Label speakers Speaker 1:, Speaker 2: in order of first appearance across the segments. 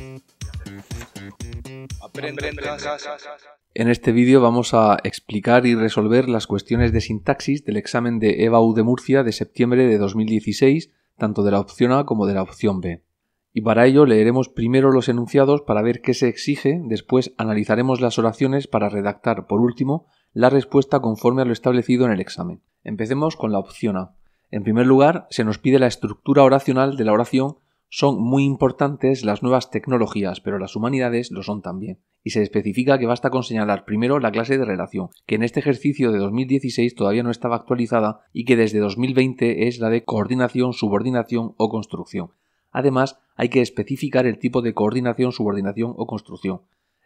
Speaker 1: en En este vídeo vamos a explicar y resolver las cuestiones de sintaxis del examen de EBAU de Murcia de septiembre de 2016, tanto de la opción A como de la opción B. Y para ello leeremos primero los enunciados para ver qué se exige, después analizaremos las oraciones para redactar, por último, la respuesta conforme a lo establecido en el examen. Empecemos con la opción A. En primer lugar, se nos pide la estructura oracional de la oración son muy importantes las nuevas tecnologías, pero las humanidades lo son también. Y se especifica que basta con señalar primero la clase de relación, que en este ejercicio de 2016 todavía no estaba actualizada y que desde 2020 es la de coordinación, subordinación o construcción. Además, hay que especificar el tipo de coordinación, subordinación o construcción.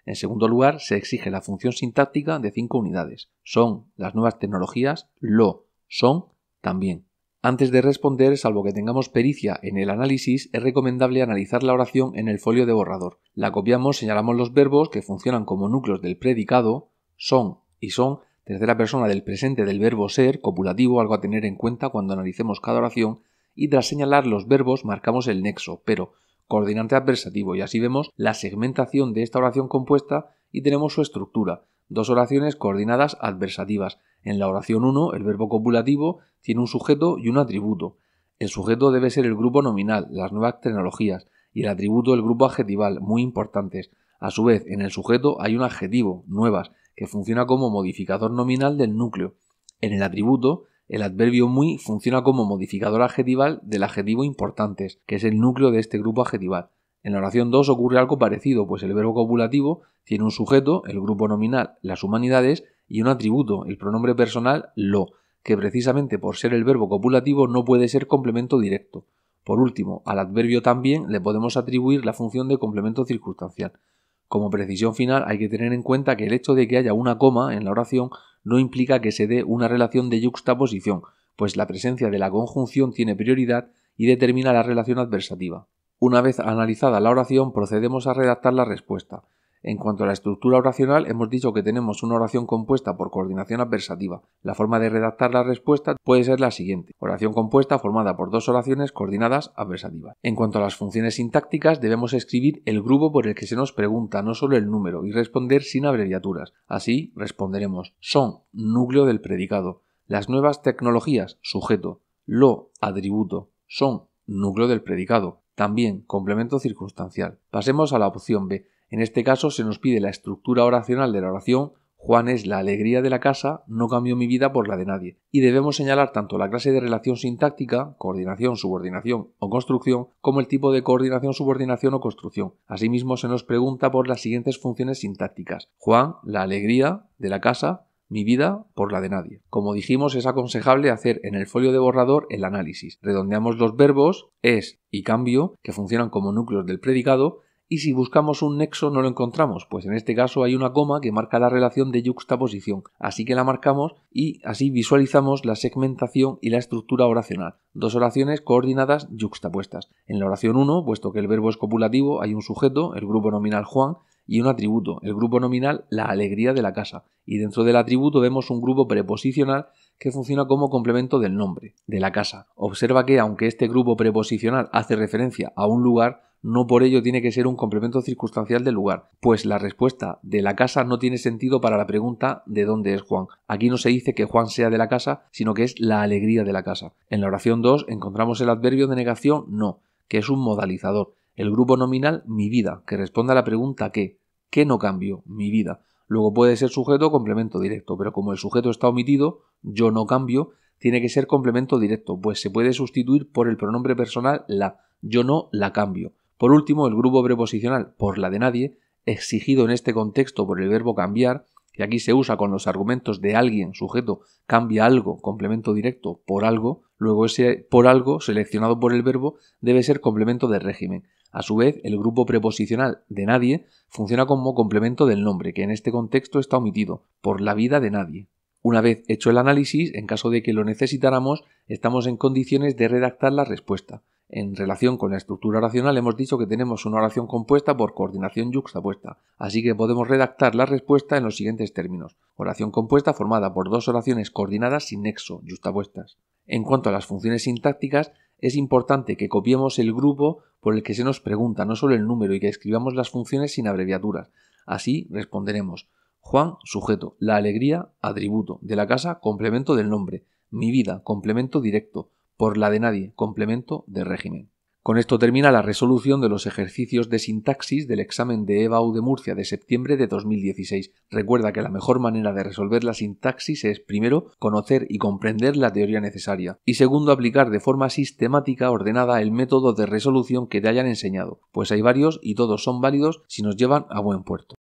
Speaker 1: En segundo lugar, se exige la función sintáctica de cinco unidades. Son las nuevas tecnologías, lo, son, también. Antes de responder, salvo que tengamos pericia en el análisis, es recomendable analizar la oración en el folio de borrador. La copiamos, señalamos los verbos que funcionan como núcleos del predicado, son y son, tercera persona del presente del verbo ser, copulativo, algo a tener en cuenta cuando analicemos cada oración, y tras señalar los verbos marcamos el nexo, pero coordinante adversativo, y así vemos la segmentación de esta oración compuesta y tenemos su estructura dos oraciones coordinadas adversativas. En la oración 1, el verbo copulativo tiene un sujeto y un atributo. El sujeto debe ser el grupo nominal, las nuevas tecnologías, y el atributo el grupo adjetival, muy importantes. A su vez, en el sujeto hay un adjetivo, nuevas, que funciona como modificador nominal del núcleo. En el atributo, el adverbio muy funciona como modificador adjetival del adjetivo importantes, que es el núcleo de este grupo adjetival. En la oración 2 ocurre algo parecido, pues el verbo copulativo tiene un sujeto, el grupo nominal, las humanidades, y un atributo, el pronombre personal, lo, que precisamente por ser el verbo copulativo no puede ser complemento directo. Por último, al adverbio también le podemos atribuir la función de complemento circunstancial. Como precisión final hay que tener en cuenta que el hecho de que haya una coma en la oración no implica que se dé una relación de yuxtaposición, pues la presencia de la conjunción tiene prioridad y determina la relación adversativa. Una vez analizada la oración, procedemos a redactar la respuesta. En cuanto a la estructura oracional, hemos dicho que tenemos una oración compuesta por coordinación adversativa. La forma de redactar la respuesta puede ser la siguiente. Oración compuesta formada por dos oraciones coordinadas adversativas. En cuanto a las funciones sintácticas, debemos escribir el grupo por el que se nos pregunta, no solo el número, y responder sin abreviaturas. Así responderemos son, núcleo del predicado. Las nuevas tecnologías, sujeto. Lo, atributo. Son, núcleo del predicado. También complemento circunstancial. Pasemos a la opción B. En este caso se nos pide la estructura oracional de la oración Juan es la alegría de la casa, no cambió mi vida por la de nadie. Y debemos señalar tanto la clase de relación sintáctica, coordinación, subordinación o construcción, como el tipo de coordinación, subordinación o construcción. Asimismo, se nos pregunta por las siguientes funciones sintácticas. Juan, la alegría de la casa, mi vida por la de nadie. Como dijimos, es aconsejable hacer en el folio de borrador el análisis. Redondeamos los verbos es y cambio, que funcionan como núcleos del predicado, y si buscamos un nexo no lo encontramos, pues en este caso hay una coma que marca la relación de yuxtaposición, así que la marcamos y así visualizamos la segmentación y la estructura oracional. Dos oraciones coordinadas yuxtapuestas. En la oración 1, puesto que el verbo es copulativo, hay un sujeto, el grupo nominal Juan, y un atributo, el grupo nominal la alegría de la casa, y dentro del atributo vemos un grupo preposicional que funciona como complemento del nombre, de la casa. Observa que aunque este grupo preposicional hace referencia a un lugar, no por ello tiene que ser un complemento circunstancial del lugar, pues la respuesta de la casa no tiene sentido para la pregunta de dónde es Juan. Aquí no se dice que Juan sea de la casa, sino que es la alegría de la casa. En la oración 2 encontramos el adverbio de negación no, que es un modalizador el grupo nominal mi vida, que responda a la pregunta qué. ¿Qué no cambio? Mi vida. Luego puede ser sujeto complemento directo, pero como el sujeto está omitido, yo no cambio, tiene que ser complemento directo, pues se puede sustituir por el pronombre personal la, yo no la cambio. Por último, el grupo preposicional por la de nadie, exigido en este contexto por el verbo cambiar, y aquí se usa con los argumentos de alguien, sujeto, cambia algo, complemento directo, por algo, luego ese por algo seleccionado por el verbo debe ser complemento de régimen. A su vez, el grupo preposicional de nadie funciona como complemento del nombre, que en este contexto está omitido, por la vida de nadie. Una vez hecho el análisis, en caso de que lo necesitáramos, estamos en condiciones de redactar la respuesta. En relación con la estructura oracional hemos dicho que tenemos una oración compuesta por coordinación yuxtapuesta, así que podemos redactar la respuesta en los siguientes términos. Oración compuesta formada por dos oraciones coordinadas sin nexo, yuxtapuestas. En cuanto a las funciones sintácticas, es importante que copiemos el grupo por el que se nos pregunta, no solo el número, y que escribamos las funciones sin abreviaturas. Así responderemos. Juan, sujeto. La alegría, atributo. De la casa, complemento del nombre. Mi vida, complemento directo por la de nadie, complemento de régimen. Con esto termina la resolución de los ejercicios de sintaxis del examen de EBAU de Murcia de septiembre de 2016. Recuerda que la mejor manera de resolver la sintaxis es, primero, conocer y comprender la teoría necesaria, y segundo, aplicar de forma sistemática, ordenada, el método de resolución que te hayan enseñado, pues hay varios y todos son válidos si nos llevan a buen puerto.